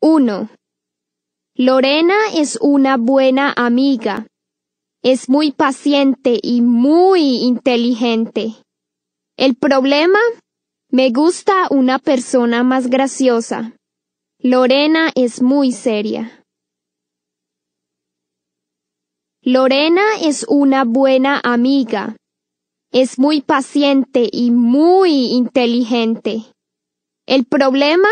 1. Lorena es una buena amiga. Es muy paciente y muy inteligente. El problema, me gusta una persona más graciosa. Lorena es muy seria. Lorena es una buena amiga. Es muy paciente y muy inteligente. El problema,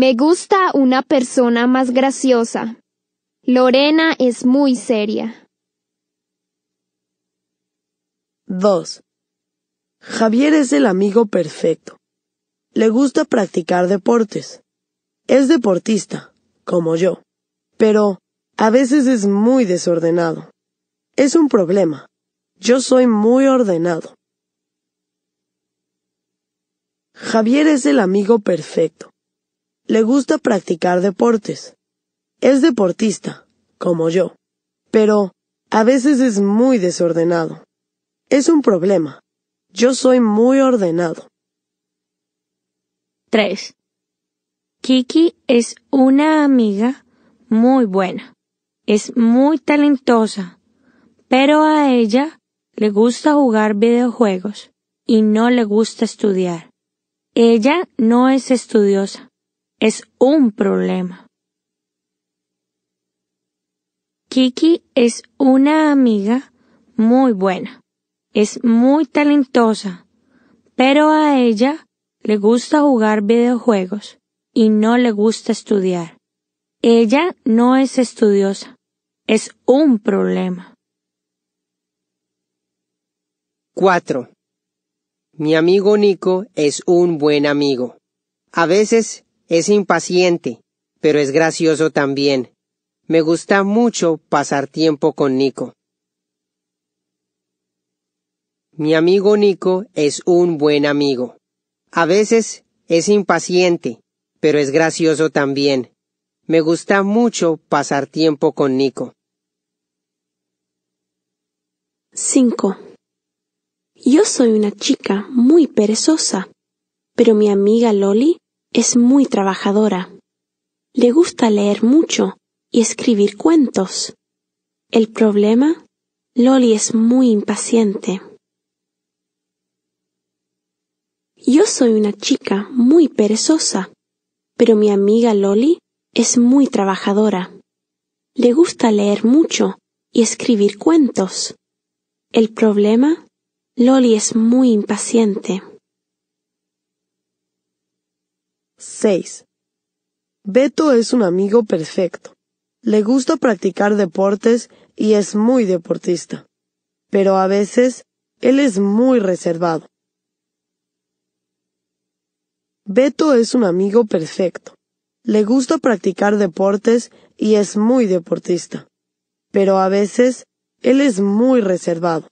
me gusta una persona más graciosa. Lorena es muy seria. 2. Javier es el amigo perfecto. Le gusta practicar deportes. Es deportista, como yo, pero a veces es muy desordenado. Es un problema. Yo soy muy ordenado. Javier es el amigo perfecto le gusta practicar deportes. Es deportista, como yo, pero a veces es muy desordenado. Es un problema. Yo soy muy ordenado. 3. Kiki es una amiga muy buena. Es muy talentosa, pero a ella le gusta jugar videojuegos y no le gusta estudiar. Ella no es estudiosa es un problema. Kiki es una amiga muy buena. Es muy talentosa, pero a ella le gusta jugar videojuegos y no le gusta estudiar. Ella no es estudiosa. Es un problema. 4. Mi amigo Nico es un buen amigo. A veces es impaciente, pero es gracioso también. Me gusta mucho pasar tiempo con Nico. Mi amigo Nico es un buen amigo. A veces es impaciente, pero es gracioso también. Me gusta mucho pasar tiempo con Nico. 5. Yo soy una chica muy perezosa, pero mi amiga Loli es muy trabajadora. Le gusta leer mucho y escribir cuentos. El problema, Loli es muy impaciente. Yo soy una chica muy perezosa, pero mi amiga Loli es muy trabajadora. Le gusta leer mucho y escribir cuentos. El problema, Loli es muy impaciente. 6. Beto es un amigo perfecto. Le gusta practicar deportes y es muy deportista. Pero a veces él es muy reservado. Beto es un amigo perfecto. Le gusta practicar deportes y es muy deportista. Pero a veces él es muy reservado.